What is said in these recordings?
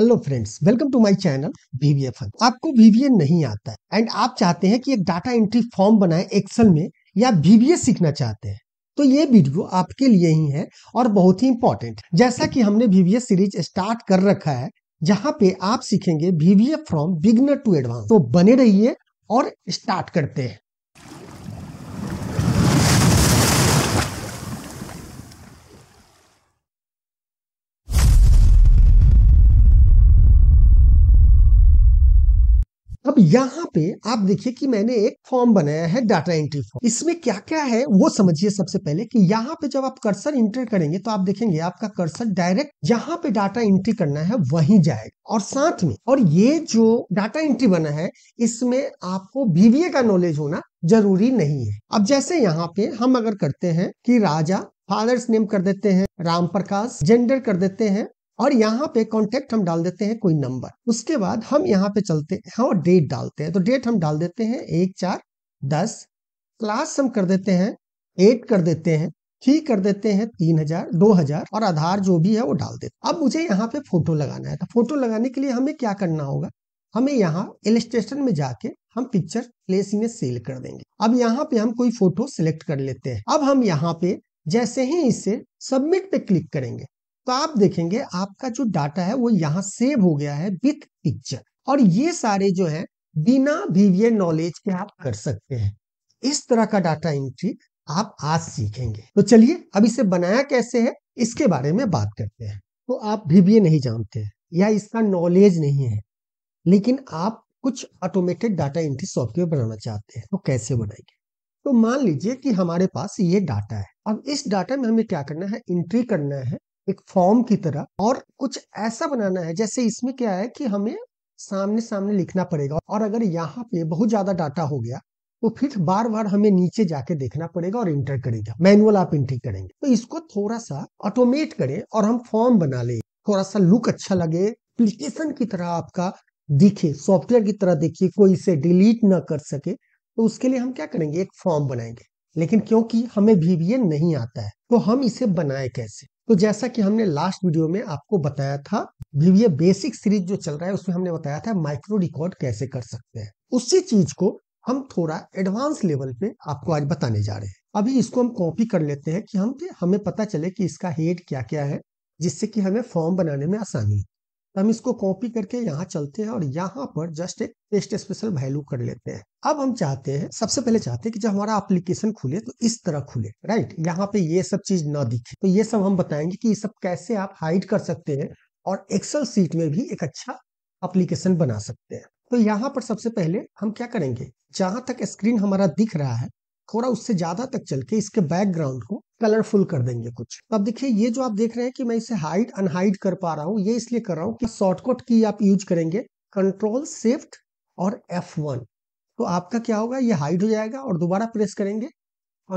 Hello friends welcome to my channel VBA आपको VBA नहीं आता है एंड आप चाहते हैं कि एक डाटा एंट्री फॉर्म बनाए एक्सेल में या बीवीए सीखना चाहते हैं तो ये वीडियो आपके लिए ही है और बहुत ही इंपॉर्टेंट जैसा कि हमने बीवीए सीरीज स्टार्ट कर रखा है जहाँ पे आप सीखेंगे VBA from beginner to advance तो बने रहिए और स्टार्ट करते हैं यहाँ पे आप देखिए कि मैंने एक फॉर्म बनाया है डाटा एंट्री फॉर्म इसमें क्या क्या है वो समझिए सबसे पहले कि यहाँ पे जब आप कर्सर इंटर करेंगे तो आप देखेंगे आपका कर्सर डायरेक्ट जहाँ पे डाटा एंट्री करना है वहीं जाएगा और साथ में और ये जो डाटा एंट्री बना है इसमें आपको बीबीए का नॉलेज होना जरूरी नहीं है अब जैसे यहाँ पे हम अगर करते हैं कि राजा फादर्स नेम कर देते हैं राम प्रकाश जेंडर कर देते हैं और यहाँ पे कॉन्टेक्ट हम डाल देते हैं कोई नंबर उसके बाद हम यहाँ पे चलते हैं हाँ, और डेट डालते हैं तो डेट हम डाल देते हैं एक चार दस क्लास हम कर देते हैं एट कर देते हैं थ्री कर देते हैं तीन हजार दो हजार और आधार जो भी है वो डाल देते अब मुझे यहाँ पे फोटो लगाना है तो फोटो लगाने के लिए हमें क्या करना होगा हमें यहाँ इलेस्ट्रेशन में जाके हम पिक्चर प्लेस में सेल कर देंगे अब यहाँ पे हम कोई फोटो सिलेक्ट कर लेते हैं अब हम यहाँ पे जैसे ही इसे सबमिट पे क्लिक करेंगे तो आप देखेंगे आपका जो डाटा है वो यहाँ सेव हो गया है विथ पिक्चर और ये सारे जो है बिना वीवीएन नॉलेज के आप कर सकते हैं इस तरह का डाटा एंट्री आप आज सीखेंगे तो चलिए अब इसे बनाया कैसे है इसके बारे में बात करते हैं तो आप भी नहीं जानते हैं या इसका नॉलेज नहीं है लेकिन आप कुछ ऑटोमेटेड डाटा एंट्री सॉफ्टवेयर बनाना चाहते हैं तो कैसे बनाएंगे तो मान लीजिए कि हमारे पास ये डाटा है अब इस डाटा में हमें क्या करना है एंट्री करना है एक फॉर्म की तरह और कुछ ऐसा बनाना है जैसे इसमें क्या है कि हमें सामने सामने लिखना पड़ेगा और अगर यहाँ पे बहुत ज्यादा डाटा हो गया तो फिर बार बार हमें नीचे जाके देखना पड़ेगा और इंटर करेगा मैनुअल आप इंट्री करेंगे तो इसको थोड़ा सा ऑटोमेट करें और हम फॉर्म बना ले थोड़ा सा लुक अच्छा लगे एप्लीकेशन की तरह आपका दिखे सॉफ्टवेयर की तरह देखिए कोई इसे डिलीट ना कर सके तो उसके लिए हम क्या करेंगे एक फॉर्म बनाएंगे लेकिन क्योंकि हमें वीवीएन नहीं आता है तो हम इसे बनाए कैसे तो जैसा कि हमने लास्ट वीडियो में आपको बताया था मतलब ये बेसिक सीरीज जो चल रहा है उसमें हमने बताया था माइक्रो रिकॉर्ड कैसे कर सकते हैं उसी चीज को हम थोड़ा एडवांस लेवल पे आपको आज बताने जा रहे हैं अभी इसको हम कॉपी कर लेते हैं कि हम हमें पता चले कि इसका हेड क्या क्या है जिससे कि हमें फॉर्म बनाने में आसानी हम इसको कॉपी करके यहाँ चलते हैं और यहाँ पर जस्ट एक टेस्ट स्पेशल वैल्यू कर लेते हैं अब हम चाहते हैं सबसे पहले चाहते हैं कि जब हमारा एप्लीकेशन खुले तो इस तरह खुले राइट यहाँ पे ये सब चीज ना दिखे तो ये सब हम बताएंगे कि ये सब कैसे आप हाइड कर सकते हैं और एक्सेल सीट में भी एक अच्छा एप्लीकेशन बना सकते हैं तो यहाँ पर सबसे पहले हम क्या करेंगे जहां तक स्क्रीन हमारा दिख रहा है थोड़ा उससे ज्यादा तक चल के इसके बैकग्राउंड को कलरफुल कर देंगे कुछ तो अब देखिए ये जो आप देख रहे हैं कि मैं इसे हाइड अनहाइड कर पा रहा हूँ ये इसलिए कर रहा हूँ कि शॉर्टकट की आप यूज करेंगे कंट्रोल शिफ्ट और एफ वन तो आपका क्या होगा ये हाइड हो जाएगा और दोबारा प्रेस करेंगे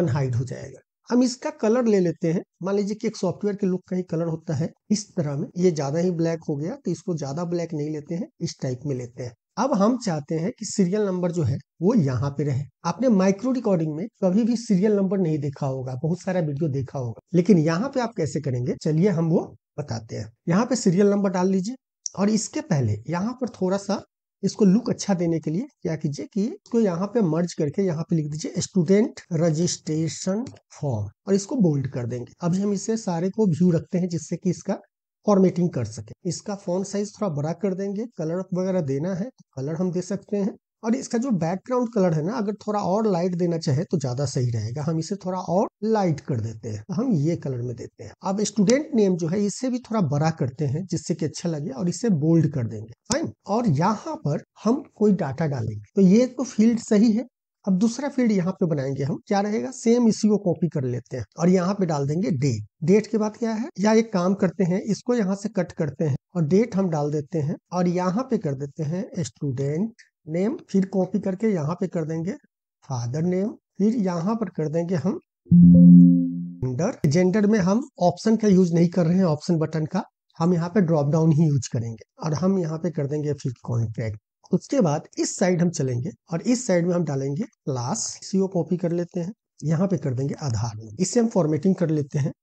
अनहाइड हो जाएगा हम इसका कलर ले लेते हैं मान लीजिए कि एक सॉफ्टवेयर के लुक का ही कलर होता है इस तरह में ये ज्यादा ही ब्लैक हो गया तो इसको ज्यादा ब्लैक नहीं लेते हैं इस टाइप में लेते हैं अब हम चाहते हैं कि सीरियल नंबर जो है वो यहाँ पे रहे आपने माइक्रो रिकॉर्डिंग में कभी भी सीरियल नंबर नहीं देखा होगा बहुत सारा वीडियो देखा होगा लेकिन यहाँ पे आप कैसे करेंगे चलिए हम वो बताते हैं यहाँ पे सीरियल नंबर डाल लीजिए और इसके पहले यहाँ पर थोड़ा सा इसको लुक अच्छा देने के लिए क्या कीजिए कि इसको यहाँ पे मर्ज करके यहाँ पे लिख दीजिए स्टूडेंट रजिस्ट्रेशन फॉर्म और इसको बोल्ड कर देंगे अभी हम इसे सारे को व्यू रखते हैं जिससे कि इसका फॉर्मेटिंग कर सके इसका फोन साइज थोड़ा बड़ा कर देंगे कलर वगैरह देना है तो कलर हम दे सकते हैं और इसका जो बैकग्राउंड कलर है ना अगर थोड़ा और लाइट देना चाहे तो ज्यादा सही रहेगा हम इसे थोड़ा और लाइट कर देते हैं हम ये कलर में देते हैं अब स्टूडेंट नेम जो है इसे भी थोड़ा बड़ा करते हैं जिससे कि अच्छा लगे और इसे बोल्ड कर देंगे फाइन और यहाँ पर हम कोई डाटा डालेंगे तो ये तो फील्ड सही है अब दूसरा फील्ड यहाँ पे बनाएंगे हम क्या रहेगा सेम इसी को कॉपी कर लेते हैं और यहाँ पे डाल देंगे डेट डेट के बाद क्या है या एक काम करते हैं इसको यहाँ से कट करते हैं और डेट हम डाल देते हैं और यहाँ पे कर देते हैं स्टूडेंट नेम फिर कॉपी करके यहाँ पे कर देंगे फादर नेम फिर यहाँ पर कर देंगे हम जेंडर जेंडर में हम ऑप्शन का यूज नहीं कर रहे हैं ऑप्शन बटन का हम यहाँ पे ड्रॉप डाउन ही यूज करेंगे और हम यहाँ पे कर देंगे फिर कॉन्ट्रैक्ट उसके बाद इस साइड हम चलेंगे और इस साइड में हम डालेंगे क्लास सीओ कॉपी कर लेते हैं यहाँ पे कर देंगे आधार इससे हम फॉर्मेटिंग कर लेते हैं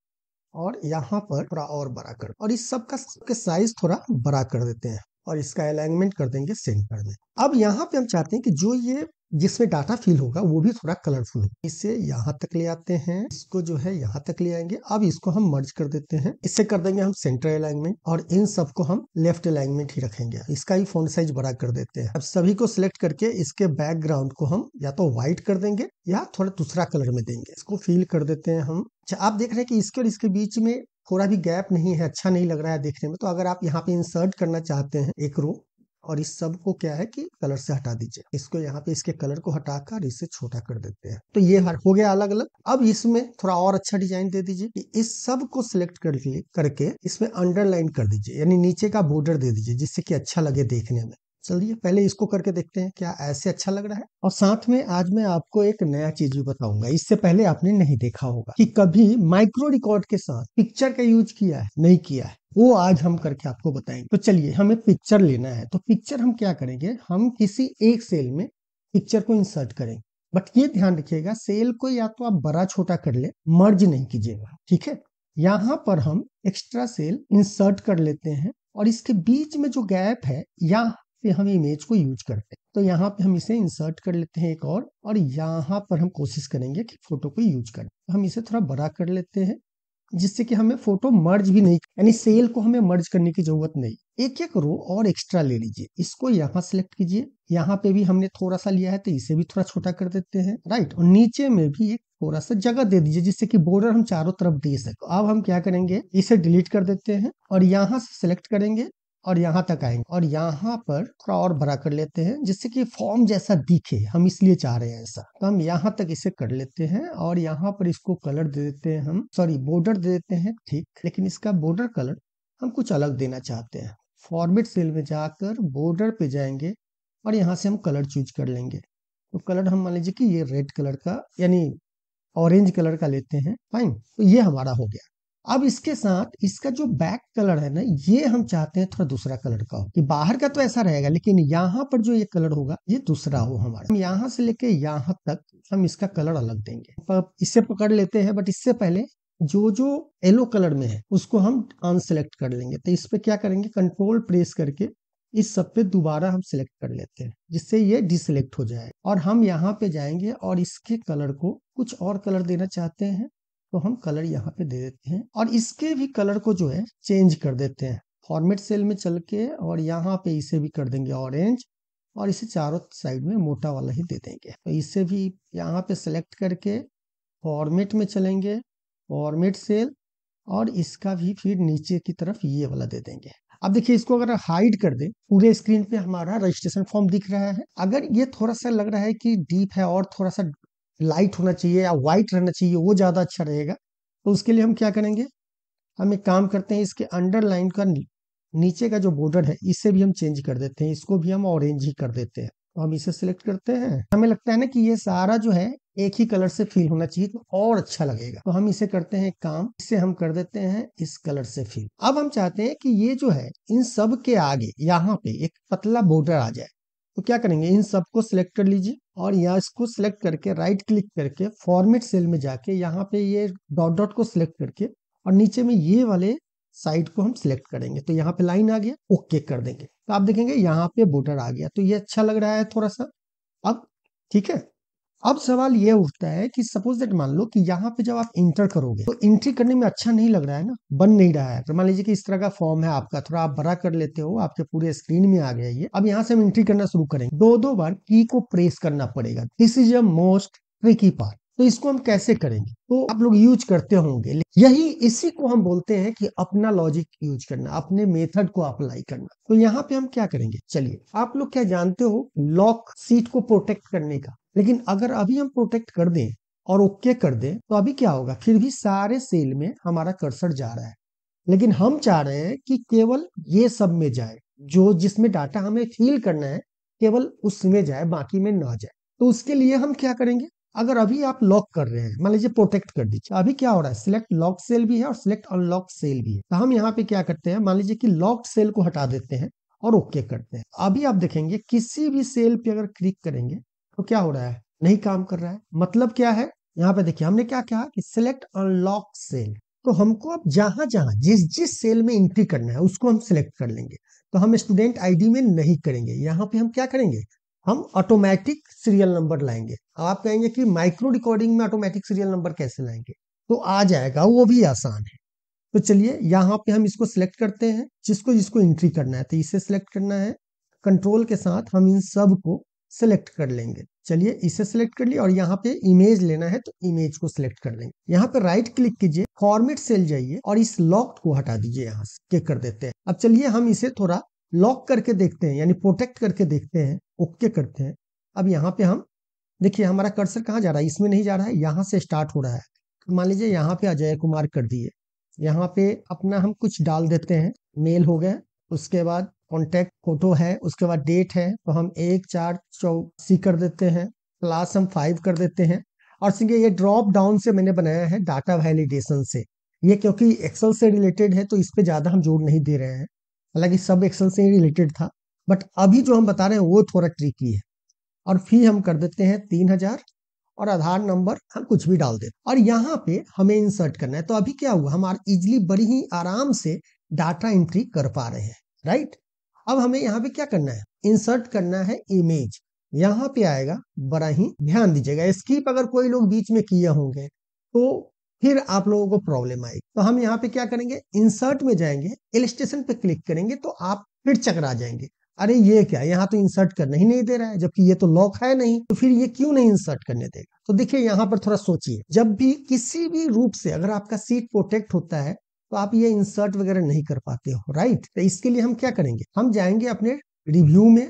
और यहाँ पर थोड़ा और बड़ा कर और इस सब का साइज थोड़ा बड़ा कर देते हैं और इसका अलाइनमेंट कर देंगे सेंटर में अब यहाँ पे हम चाहते हैं कि जो ये जिसमें डाटा फिल होगा वो भी थोड़ा कलरफुल हो इसे यहाँ तक ले आते हैं इसको जो है यहाँ तक ले आएंगे अब इसको हम मर्ज कर देते हैं इससे कर देंगे हम सेंटर अलाइनमेंट और इन सबको हम लेफ्ट अलाइनमेंट ही रखेंगे इसका ही फोन साइज बड़ा कर देते हैं अब सभी को सिलेक्ट करके इसके बैकग्राउंड को हम या तो व्हाइट कर देंगे या थोड़ा दूसरा कलर में देंगे इसको फील कर देते हैं हम अच्छा आप देख रहे हैं कि इसके और इसके बीच में थोड़ा भी गैप नहीं है अच्छा नहीं लग रहा है देखने में तो अगर आप यहाँ पे इंसर्ट करना चाहते हैं एक रो और इस सब को क्या है कि कलर से हटा दीजिए इसको यहाँ पे इसके कलर को हटाकर इसे छोटा कर देते हैं तो ये हो गया अलग अलग अब इसमें थोड़ा और अच्छा डिजाइन दे दीजिए कि इस सब को सिलेक्ट कर करके इसमें अंडरलाइन कर दीजिए यानी नीचे का बॉर्डर दे दीजिए जिससे कि अच्छा लगे देखने में चलिए पहले इसको करके देखते हैं क्या ऐसे अच्छा लग रहा है और साथ में आज मैं आपको एक नया चीज भी बताऊंगा इससे पहले आपने नहीं देखा होगा कि कभी माइक्रो रिकॉर्ड के साथ पिक्चर का यूज किया है नहीं किया है वो आज हम करके आपको बताएंगे तो चलिए हमें पिक्चर लेना है तो पिक्चर हम क्या करेंगे हम किसी एक सेल में पिक्चर को इंसर्ट करेंगे बट ये ध्यान रखिएगा सेल को या तो आप बड़ा छोटा कर ले मर्ज नहीं कीजिएगा ठीक है यहाँ पर हम एक्स्ट्रा सेल इंसर्ट कर लेते हैं और इसके बीच में जो गैप है या फिर हम इमेज को यूज करते हैं तो यहाँ पे हम इसे इंसर्ट कर लेते हैं एक और और यहाँ पर हम कोशिश करेंगे कि फोटो को यूज करें तो हम इसे थोड़ा बड़ा कर लेते हैं जिससे कि हमें फोटो मर्ज भी नहीं यानी सेल को हमें मर्ज करने की जरूरत नहीं एक एक रो और एक्स्ट्रा ले लीजिए इसको यहाँ सेलेक्ट कीजिए यहाँ पे भी हमने थोड़ा सा लिया है तो इसे भी थोड़ा छोटा कर देते हैं राइट और नीचे में भी एक थोड़ा सा जगह दे दीजिए जिससे कि बॉर्डर हम चारों तरफ दे सके अब हम क्या करेंगे इसे डिलीट कर देते हैं और यहाँ से करेंगे और यहाँ तक आएंगे और यहाँ पर थोड़ा और भरा कर लेते हैं जिससे कि फॉर्म जैसा दिखे हम इसलिए चाह रहे हैं ऐसा तो हम यहाँ तक इसे कर लेते हैं और यहाँ पर इसको कलर दे देते हैं हम सॉरी बॉर्डर दे देते हैं ठीक लेकिन इसका बॉर्डर कलर हम कुछ अलग देना चाहते हैं फॉर्मेट सेल में जाकर बॉर्डर पे जाएंगे और यहाँ से हम कलर चूज कर लेंगे तो कलर हम मान लीजिए कि ये रेड कलर का यानी ऑरेंज कलर का लेते हैं फाइन तो ये हमारा हो गया अब इसके साथ इसका जो बैक कलर है ना ये हम चाहते हैं थोड़ा दूसरा कलर का हो कि बाहर का तो ऐसा रहेगा लेकिन यहाँ पर जो ये कलर होगा ये दूसरा हो हमारा हम यहाँ से लेके यहाँ तक हम इसका कलर अलग देंगे इससे पकड़ लेते हैं बट इससे पहले जो जो येलो कलर में है उसको हम अनसेलेक्ट कर लेंगे तो इस पे क्या करेंगे कंट्रोल प्रेस करके इस सब पे दोबारा हम सिलेक्ट कर लेते हैं जिससे ये डिसलेक्ट हो जाए और हम यहाँ पे जाएंगे और इसके कलर को कुछ और कलर देना चाहते हैं तो हम कलर यहाँ पे दे देते हैं और इसके भी कलर को जो है चेंज कर देते हैं फॉर्मेट सेल में चल के और यहाँ पे इसे भी कर देंगे ऑरेंज और इसे चारों साइड में मोटा वाला ही दे देंगे तो इसे भी यहाँ पे सेलेक्ट करके फॉर्मेट में चलेंगे फॉर्मेट सेल और इसका भी फिर नीचे की तरफ ये वाला दे देंगे अब देखिए इसको अगर हाइड कर दे पूरे स्क्रीन पे हमारा रजिस्ट्रेशन फॉर्म दिख रहा है अगर ये थोड़ा सा लग रहा है कि डीप है और थोड़ा सा लाइट होना चाहिए या वाइट रहना चाहिए वो ज़्यादा अच्छा रहेगा तो उसके लिए हम क्या करेंगे हम एक काम करते हैं इसके अंडरलाइन का नीचे का जो बॉर्डर है इसे भी हम चेंज कर देते हैं इसको भी हम ऑरेंज ही कर देते हैं तो हम इसे सिलेक्ट करते हैं हमें लगता है ना कि ये सारा जो है एक ही कलर से फील होना चाहिए तो और अच्छा लगेगा तो हम इसे करते हैं काम इसे हम कर देते हैं इस कलर से फील अब हम चाहते हैं कि ये जो है इन सब के आगे यहाँ पे एक पतला बॉर्डर आ जाए तो क्या करेंगे इन सबको सिलेक्ट कर लीजिए और यहाँ इसको सिलेक्ट करके राइट क्लिक करके फॉर्मेट सेल में जाके यहाँ पे ये डॉट डॉट को सिलेक्ट करके और नीचे में ये वाले साइड को हम सिलेक्ट करेंगे तो यहाँ पे लाइन आ गया ओके कर देंगे तो आप देखेंगे यहाँ पे बॉर्डर आ गया तो ये अच्छा लग रहा है थोड़ा सा अब ठीक है अब सवाल ये उठता है कि सपोज दैट मान लो कि यहाँ पे जब आप इंटर करोगे तो एंट्री करने में अच्छा नहीं लग रहा है ना बन नहीं रहा है तो मान लीजिए कि इस तरह का फॉर्म है आपका थोड़ा आप बड़ा कर लेते हो आपके पूरे स्क्रीन में आ गया ये अब यहाँ से हम एंट्री करना शुरू करेंगे दो दो बार की को प्रेस करना पड़ेगा this is a most tricky part तो इसको हम कैसे करेंगे तो आप लोग यूज करते होंगे यही इसी को हम बोलते हैं कि अपना लॉजिक यूज करना अपने मेथड को अप्लाई करना तो यहाँ पे हम क्या करेंगे चलिए आप लोग क्या जानते हो लॉक सीट को प्रोटेक्ट करने का लेकिन अगर अभी हम प्रोटेक्ट कर दें और ओके कर दें तो अभी क्या होगा फिर भी सारे सेल में हमारा कर्सर जा रहा है लेकिन हम चाह रहे हैं कि केवल ये सब में जाए जो जिसमें डाटा हमें फील करना है केवल उसमें जाए बाकी में ना जाए तो उसके लिए हम क्या करेंगे अगर अभी आप लॉक कर रहे हैं मान लीजिए प्रोटेक्ट कर दीजिए अभी क्या हो रहा है सिलेक्ट लॉक सेल भी है और सिलेक्ट अनलॉक सेल भी है तो हम यहाँ पे क्या करते हैं मान लीजिए कि लॉक सेल को हटा देते हैं और ओके करते हैं अभी आप देखेंगे किसी भी सेल पे अगर क्लिक करेंगे तो क्या हो रहा है नहीं काम कर रहा है मतलब क्या है यहाँ पे देखिए हमने क्या कहा कि सिलेक्ट अनलॉक सेल तो हमको अब जहां जहां जिस जिस सेल में एंट्री करना है उसको हम सिलेक्ट कर लेंगे तो हम स्टूडेंट आईडी में नहीं करेंगे यहाँ पे हम क्या करेंगे हम ऑटोमेटिक सीरियल नंबर लाएंगे आप कहेंगे कि माइक्रो रिकॉर्डिंग में ऑटोमेटिक सीरियल नंबर कैसे लाएंगे तो आ जाएगा वो भी आसान है तो चलिए यहाँ पे हम इसको सिलेक्ट करते हैं जिसको जिसको एंट्री करना है तो इसे सिलेक्ट करना है कंट्रोल के साथ हम इन सब को सेलेक्ट कर लेंगे चलिए इसे सिलेक्ट कर लिया और यहाँ पे इमेज लेना है तो इमेज को सिलेक्ट कर लेंगे यहाँ पे राइट क्लिक कीजिए फॉर्मेट सेल जाइए और इस लॉक को हटा दीजिए यहाँ से क्लिक कर देते हैं अब चलिए हम इसे थोड़ा लॉक करके देखते हैं यानी प्रोटेक्ट करके देखते हैं ओके करते हैं अब यहाँ पे हम देखिए हमारा कर्सर कहाँ जा रहा है इसमें नहीं जा रहा है यहाँ से स्टार्ट हो रहा है मान लीजिए यहाँ पे अजय कुमार कर दिए यहाँ पे अपना हम कुछ डाल देते हैं मेल हो गए उसके बाद कॉन्टैक्ट फोटो है उसके बाद डेट है तो हम एक चार चौसी कर देते हैं क्लास हम फाइव कर देते हैं और सिंगे ये ड्रॉप डाउन से मैंने बनाया है डाटा वैलिडेशन से ये क्योंकि एक्सेल से रिलेटेड है तो इस पर ज़्यादा हम जोर नहीं दे रहे हैं हालांकि सब एक्सेल से ही रिलेटेड था बट अभी जो हम बता रहे हैं वो थोड़ा ट्रिकी है और फी हम कर देते हैं तीन हजार और आधार नंबर हम कुछ भी डाल देते और यहाँ पे हमें इंसर्ट करना है तो अभी क्या हुआ हम इजिली बड़ी ही आराम से डाटा एंट्री कर पा रहे हैं राइट अब हमें यहाँ पे क्या करना है इंसर्ट करना है इमेज यहाँ पे आएगा बड़ा ही ध्यान दीजिएगा स्कीप अगर कोई लोग बीच में किए होंगे तो फिर आप लोगों को प्रॉब्लम आएगी तो हम यहाँ पे क्या करेंगे इंसर्ट में जाएंगे इलिस्ट्रेशन पे क्लिक करेंगे तो आप फिर चकरा जाएंगे अरे ये क्या यहाँ तो इंसर्ट करना ही नहीं दे रहा है जबकि ये तो लॉक है नहीं तो फिर ये क्यों नहीं इंसर्ट करने देगा तो देखिए यहाँ पर थोड़ा सोचिए जब भी किसी भी रूप से अगर आपका सीट प्रोटेक्ट होता है तो आप ये इंसर्ट वगैरह नहीं कर पाते हो राइट तो इसके लिए हम क्या करेंगे हम जाएंगे अपने रिव्यू में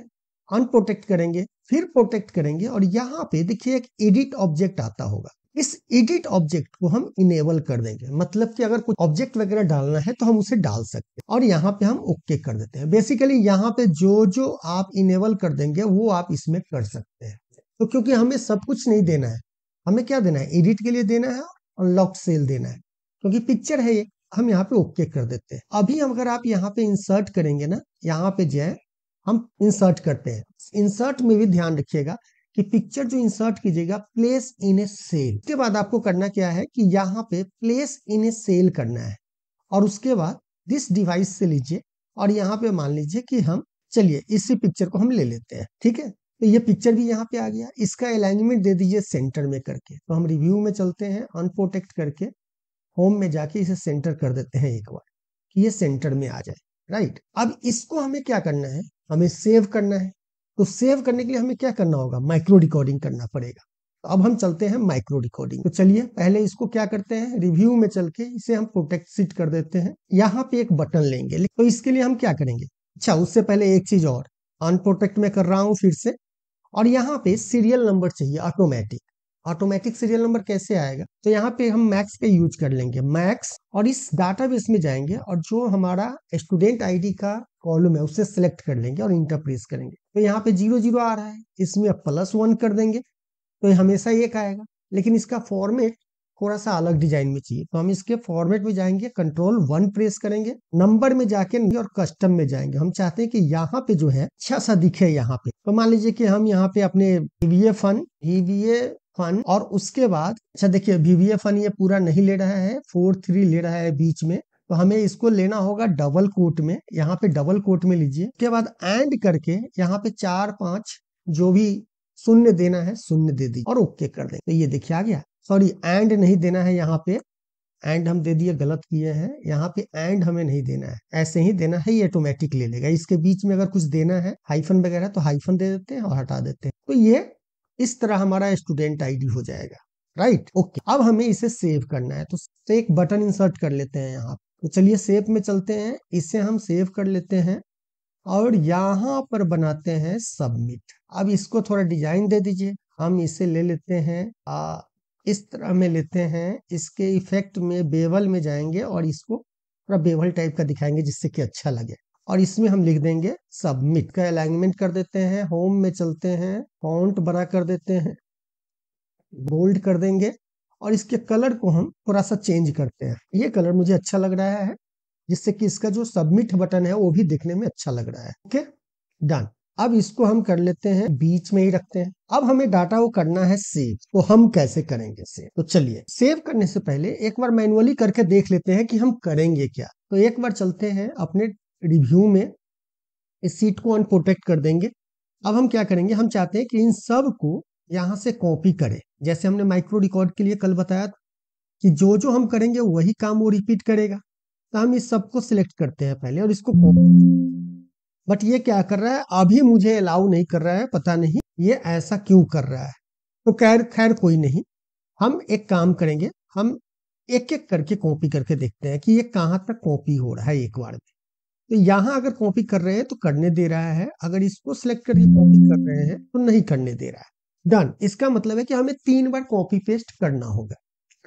अनप्रोटेक्ट करेंगे फिर प्रोटेक्ट करेंगे और यहाँ पे देखिए एक एडिट ऑब्जेक्ट आता होगा इस एडिट ऑब्जेक्ट को हम इनेबल कर देंगे मतलब कि अगर कुछ ऑब्जेक्ट वगैरह डालना है तो हम उसे डाल सकते हैं और यहाँ पे हम ओके okay कर देते हैं बेसिकली यहाँ पे जो जो आप इनेबल कर देंगे वो आप इसमें कर सकते हैं तो क्योंकि हमें सब कुछ नहीं देना है हमें क्या देना है एडिट के लिए देना है और अनलॉक सेल देना है क्योंकि पिक्चर है ये हम यहाँ पे ओके कर देते हैं अभी अगर आप यहाँ पे इंसर्ट करेंगे ना यहाँ पे जो हम इंसर्ट करते हैं इंसर्ट में भी ध्यान रखिएगा कि पिक्चर जो इंसर्ट कीजिएगा प्लेस इन ए सेल उसके बाद आपको करना क्या है कि यहाँ पे प्लेस इन ए सेल करना है और उसके बाद दिस डिवाइस से लीजिए और यहाँ पे मान लीजिए कि हम चलिए इसी पिक्चर को हम ले लेते हैं ठीक है तो ये पिक्चर भी यहाँ पे आ गया इसका अलाइनमेंट दे दीजिए सेंटर में करके तो हम रिव्यू में चलते हैं अनप्रोटेक्ट करके होम में जाके इसे सेंटर कर देते हैं एक बार कि ये सेंटर में आ जाए राइट अब इसको हमें क्या करना है हमें सेव करना है तो सेव करने के लिए हमें क्या करना होगा माइक्रो रिकॉर्डिंग करना पड़ेगा तो अब हम चलते हैं माइक्रो रिकॉर्डिंग तो चलिए पहले इसको क्या करते हैं रिव्यू में चल के इसे हम प्रोटेक्ट सीट कर देते हैं यहाँ पे एक बटन लेंगे तो इसके लिए हम क्या करेंगे अच्छा उससे पहले एक चीज और अनप्रोटेक्ट में कर रहा हूँ फिर से और यहाँ पे सीरियल नंबर चाहिए ऑटोमेटिक ऑटोमेटिक सीरियल नंबर कैसे आएगा तो यहाँ पे हम मैक्स पे यूज कर लेंगे मैक्स और इस डाटाबेस में जाएंगे और जो हमारा स्टूडेंट आईडी का कॉलम है उसे सिलेक्ट कर लेंगे और इंटर प्रेस करेंगे तो यहाँ पे जीरो जीरो आ रहा है इसमें प्लस वन कर देंगे तो हमेशा एक आएगा लेकिन इसका फॉर्मेट थोड़ा सा अलग डिजाइन में चाहिए तो हम इसके फॉर्मेट में जाएंगे कंट्रोल वन प्रेस करेंगे नंबर में जाके और कस्टम में जाएंगे हम चाहते हैं कि यहाँ पे जो है अच्छा सा दिखे यहाँ पे तो मान लीजिए कि हम यहाँ पे अपने ईवीए फन ईवीए फन और उसके बाद अच्छा देखिए वीवीए फन ये पूरा नहीं ले रहा है फोर थ्री ले रहा है बीच में तो हमें इसको लेना होगा डबल कोट में यहाँ पे डबल कोट में लीजिए उसके बाद एंड करके यहाँ पे चार पांच जो भी शून्य देना है शून्य दे दी और ओके कर दे तो ये देखिए आ गया सॉरी एंड नहीं देना है यहाँ पे एंड हम दे दिए गलत किए हैं यहाँ पे एंड हमें नहीं देना है ऐसे ही देना है ये ऑटोमेटिक ले लेगा इसके बीच में अगर कुछ देना है हाइफन वगैरह तो हाइफन दे देते हैं और हटा देते हैं तो ये इस तरह हमारा स्टूडेंट आईडी हो जाएगा राइट ओके अब हमें इसे सेव करना है तो एक बटन इंसर्ट कर लेते हैं यहाँ तो चलिए सेव में चलते हैं इसे हम सेव कर लेते हैं और यहाँ पर बनाते हैं सबमिट अब इसको थोड़ा डिजाइन दे दीजिए हम इसे ले लेते हैं आ, इस तरह में लेते हैं इसके इफेक्ट में बेवल में जाएंगे और इसको थोड़ा बेवल टाइप का दिखाएंगे जिससे कि अच्छा लगे और इसमें हम लिख देंगे सबमिट का अलाइनमेंट कर देते हैं होम में चलते हैं फॉन्ट बड़ा कर देते हैं बोल्ड कर देंगे और इसके कलर को हम थोड़ा सा चेंज करते हैं ये कलर मुझे अच्छा लग रहा है जिससे कि इसका जो सबमिट बटन है वो भी देखने में अच्छा लग रहा है ओके okay? डन अब इसको हम कर लेते हैं बीच में ही रखते हैं अब हमें डाटा को करना है सेव तो हम कैसे करेंगे सेव तो चलिए सेव करने से पहले एक बार मैनुअली करके देख लेते हैं कि हम करेंगे क्या तो एक बार चलते हैं अपने रिव्यू में इस सीट को अनप्रोटेक्ट कर देंगे अब हम क्या करेंगे हम चाहते हैं कि इन सब को यहाँ से कॉपी करें जैसे हमने माइक्रो रिकॉर्ड के लिए कल बताया कि जो जो हम करेंगे वही काम वो रिपीट करेगा तो हम इस सबको सिलेक्ट करते हैं पहले और इसको कॉपी बट ये क्या कर रहा है अभी मुझे अलाउ नहीं कर रहा है पता नहीं ये ऐसा क्यों कर रहा है तो खैर खैर कोई नहीं हम एक काम करेंगे हम एक एक करके कॉपी करके देखते हैं कि ये कहाँ तक कॉपी हो रहा है एक बार में तो यहाँ अगर कॉपी कर रहे हैं तो करने दे रहा है अगर इसको सिलेक्ट करके कॉपी कर रहे हैं तो नहीं करने दे रहा है डन इसका मतलब है कि हमें तीन बार कॉपी पेस्ट करना होगा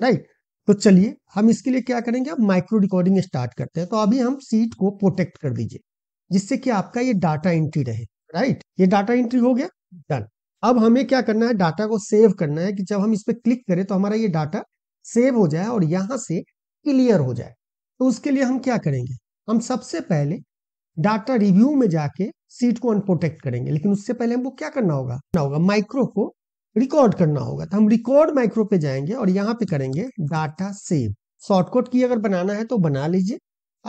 राइट तो चलिए हम इसके लिए क्या करेंगे अब माइक्रो रिकॉर्डिंग स्टार्ट करते हैं तो अभी हम सीट को प्रोटेक्ट कर दीजिए जिससे कि आपका ये डाटा एंट्री रहे राइट ये डाटा एंट्री हो गया डन अब हमें क्या करना है डाटा को सेव करना है कि जब हम इस पर क्लिक करें तो हमारा ये डाटा सेव हो जाए और यहाँ से क्लियर हो जाए तो उसके लिए हम क्या करेंगे हम सबसे पहले डाटा रिव्यू में जाके सीट को अनप्रोटेक्ट करेंगे लेकिन उससे पहले हमको क्या करना होगा करना होगा माइक्रो को रिकॉर्ड करना होगा तो हम रिकॉर्ड माइक्रो पे जाएंगे और यहाँ पे करेंगे डाटा सेव शॉर्टकट की अगर बनाना है तो बना लीजिए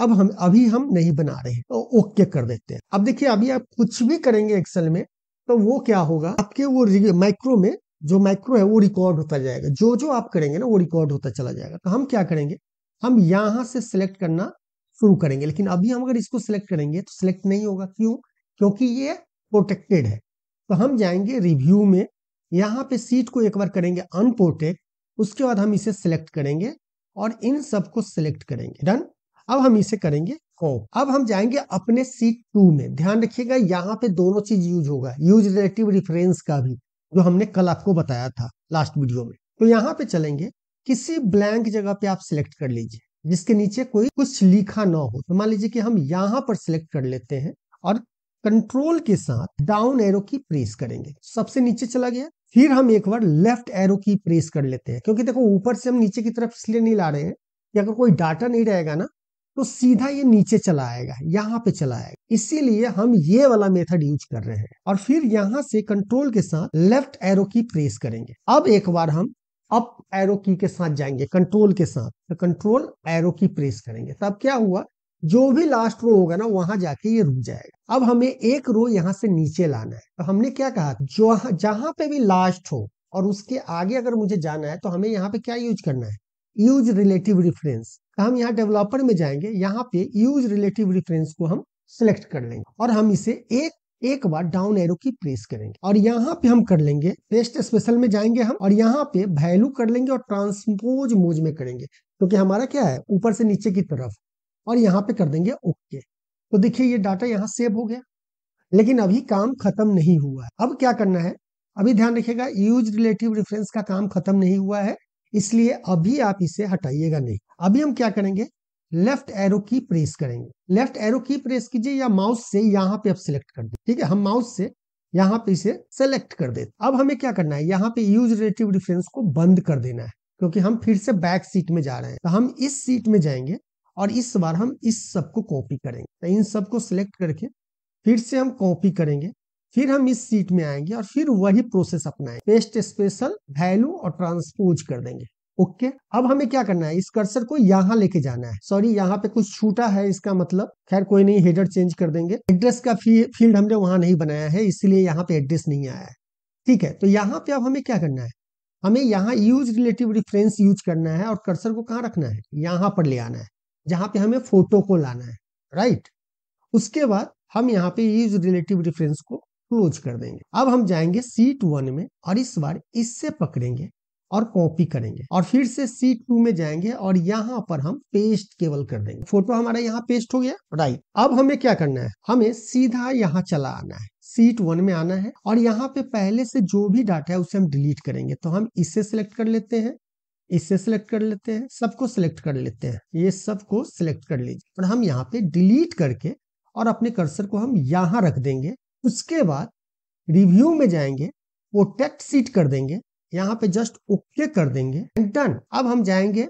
अब हम अभी हम नहीं बना रहे तो ओके कर देते हैं अब देखिए अभी आप कुछ भी करेंगे एक्सेल में तो वो क्या होगा आपके वो माइक्रो में जो माइक्रो है वो रिकॉर्ड होता जाएगा जो जो आप करेंगे ना वो रिकॉर्ड होता चला जाएगा तो हम क्या करेंगे हम यहाँ से सिलेक्ट करना शुरू करेंगे लेकिन अभी हम अगर इसको सिलेक्ट करेंगे तो सिलेक्ट नहीं होगा क्यों क्योंकि ये प्रोटेक्टेड है तो हम जाएंगे रिव्यू में यहाँ पे सीट को एक बार करेंगे अनप्रोटेक्ट उसके बाद हम इसे सिलेक्ट करेंगे और इन सबको सिलेक्ट करेंगे डन अब हम इसे करेंगे फोर अब हम जाएंगे अपने सीट टू में ध्यान रखिएगा यहाँ पे दोनों चीज यूज होगा यूज रिलेटिव रिफरेंस का भी जो हमने कल आपको बताया था लास्ट वीडियो में तो यहाँ पे चलेंगे किसी ब्लैंक जगह पे आप सिलेक्ट कर लीजिए जिसके नीचे कोई कुछ लिखा ना हो तो मान लीजिए कि हम यहाँ पर सिलेक्ट कर लेते हैं और कंट्रोल के साथ डाउन एरो की प्रेस करेंगे सबसे नीचे चला गया फिर हम एक बार लेफ्ट एरो की प्रेस कर लेते हैं क्योंकि देखो ऊपर से हम नीचे की तरफ इसलिए नहीं ला रहे हैं कि अगर कोई डाटा नहीं रहेगा ना तो सीधा ये नीचे चला आएगा यहाँ पे चला आएगा इसीलिए हम ये वाला मेथड यूज कर रहे हैं और फिर यहाँ से कंट्रोल के साथ लेफ्ट एरो की प्रेस करेंगे अब एक बार हम अप एरो की के साथ जाएंगे कंट्रोल के साथ तो कंट्रोल एरो की प्रेस करेंगे तब क्या हुआ जो भी लास्ट रो होगा ना वहां जाके ये रुक जाएगा अब हमें एक रो यहाँ से नीचे लाना है तो हमने क्या कहा जो जहां पे भी लास्ट हो और उसके आगे अगर मुझे जाना है तो हमें यहाँ पे क्या यूज करना है यूज रिलेटिव रिफरेंस तो हम यहाँ डेवलपर में जाएंगे यहाँ पे यूज रिलेटिव रिफरेंस को हम सिलेक्ट कर लेंगे और हम इसे एक एक बार डाउन एरो की प्रेस करेंगे और यहाँ पे हम कर लेंगे पेस्ट स्पेशल में जाएंगे हम और यहाँ पे वैल्यू कर लेंगे और ट्रांसपोज मोज में करेंगे क्योंकि तो हमारा क्या है ऊपर से नीचे की तरफ और यहाँ पे कर देंगे ओके तो देखिए ये डाटा यहाँ सेव हो गया लेकिन अभी काम खत्म नहीं हुआ है अब क्या करना है अभी ध्यान रखिएगा यूज रिलेटिव रेफरेंस का काम खत्म नहीं हुआ है इसलिए अभी आप इसे हटाइएगा नहीं अभी हम क्या करेंगे लेफ्ट एरो की प्रेस करेंगे लेफ्ट एरो की प्रेस कीजिए या माउस से यहाँ पे आप सिलेक्ट कर दीजिए ठीक है हम माउस से यहाँ पे इसे सेलेक्ट कर देते अब हमें क्या करना है यहाँ पे यूज रिलेटिव डिफरेंस को बंद कर देना है क्योंकि हम फिर से बैक सीट में जा रहे हैं तो हम इस सीट में जाएंगे और इस बार हम इस सब को कॉपी करेंगे तो इन को सिलेक्ट करके फिर से हम कॉपी करेंगे फिर हम इस सीट में आएंगे और फिर वही प्रोसेस अपनाएंगे पेस्ट स्पेशल वैल्यू और ट्रांसपोज कर देंगे ओके okay. अब हमें क्या करना है इस कर्सर को यहाँ लेके जाना है सॉरी यहाँ पे कुछ छूटा है इसका मतलब खैर कोई नहीं हेडर चेंज कर देंगे एड्रेस का फील्ड हमने वहां नहीं बनाया है इसलिए यहाँ पे एड्रेस नहीं आया है ठीक है तो यहाँ पे अब हमें क्या करना है हमें यहाँ यूज रिलेटिव रिफरेंस यूज करना है और कर्सर को कहाँ रखना है यहाँ पर ले आना है जहाँ पे हमें फोटो को लाना है राइट उसके बाद हम यहाँ पे यूज रिलेटिव रिफरेंस को क्लोज कर देंगे अब हम जाएंगे सीट वन में और इस बार इससे पकड़ेंगे और कॉपी करेंगे और फिर से सी टू में जाएंगे और यहाँ पर हम पेस्ट केवल कर देंगे फोटो हमारा यहाँ पेस्ट हो गया राइट अब हमें क्या करना है हमें सीधा यहाँ चला आना है सीट वन में आना है और यहाँ पे पहले से जो भी डाटा है उसे हम डिलीट करेंगे तो हम इसे सिलेक्ट कर लेते हैं इसे सिलेक्ट कर लेते हैं सबको सिलेक्ट कर लेते हैं ये सबको सिलेक्ट कर लीजिए और हम यहाँ पे डिलीट करके और अपने कर्सर को हम यहाँ रख देंगे उसके बाद रिव्यू में जाएंगे वो टेक्स्ट सीट कर देंगे यहाँ पे जस्ट ओके कर देंगे एंड डन अब हम जाएंगे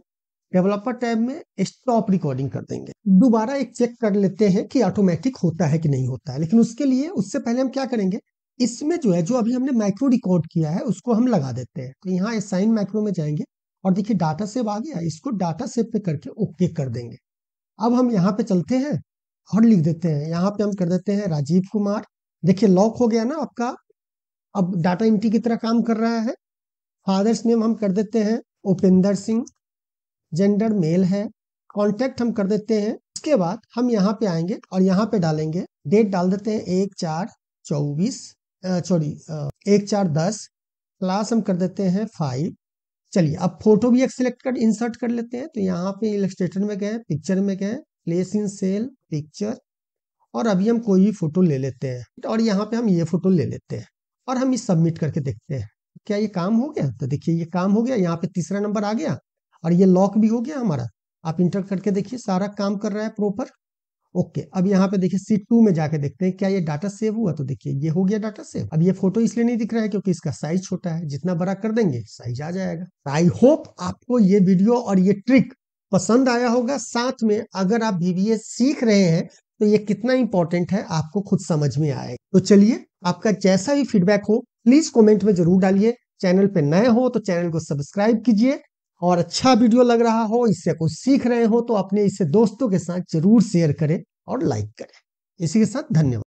डेवलपर टैब में स्टॉप रिकॉर्डिंग कर देंगे दोबारा एक चेक कर लेते हैं कि ऑटोमेटिक होता है कि नहीं होता है लेकिन उसके लिए उससे पहले हम क्या करेंगे इसमें जो है जो अभी हमने माइक्रो रिकॉर्ड किया है उसको हम लगा देते हैं तो यहाँ साइन माइक्रो में जाएंगे और देखिए डाटा सेव आ गया इसको डाटा सेव पे करके ओके कर देंगे अब हम यहाँ पे चलते हैं और लिख देते हैं यहाँ पे हम कर देते हैं राजीव कुमार देखिए लॉक हो गया ना आपका अब डाटा एंट्री की तरह काम कर रहा है फादर्स नेम हम कर देते हैं उपेंद्र सिंह जेंडर मेल है कॉन्टेक्ट हम कर देते हैं उसके बाद हम यहाँ पे आएंगे और यहाँ पे डालेंगे डेट डाल देते हैं एक चार चौबीस सॉरी एक चार दस क्लास हम कर देते हैं फाइव चलिए अब फोटो भी एक सिलेक्ट कर इंसर्ट कर लेते हैं तो यहाँ पे इलेक्ट्रेटर में गए पिक्चर में गए प्लेस इन सेल पिक्चर और अभी हम कोई भी फोटो ले लेते हैं और यहाँ पे हम ये फोटो ले लेते हैं और हम इस सबमिट करके देखते हैं क्या ये काम हो गया तो देखिए ये काम हो गया यहाँ पे तीसरा नंबर आ गया और ये लॉक भी हो गया हमारा आप इंटर करके देखिए सारा काम कर रहा है प्रॉपर ओके अब यहाँ पे देखिए सी टू में जाके देखते हैं क्या ये डाटा सेव हुआ तो देखिए ये हो गया डाटा सेव अब ये फोटो इसलिए नहीं दिख रहा है क्योंकि इसका साइज छोटा है जितना बड़ा कर देंगे साइज आ जाएगा आई होप आपको ये वीडियो और ये ट्रिक पसंद आया होगा साथ में अगर आप बीबीए सीख रहे हैं तो ये कितना इंपॉर्टेंट है आपको खुद समझ में आएगा तो चलिए आपका जैसा भी फीडबैक हो प्लीज कमेंट में जरूर डालिए चैनल पे नए हो तो चैनल को सब्सक्राइब कीजिए और अच्छा वीडियो लग रहा हो इससे कुछ सीख रहे हो तो अपने इसे दोस्तों के साथ जरूर शेयर करें और लाइक करें इसी के साथ धन्यवाद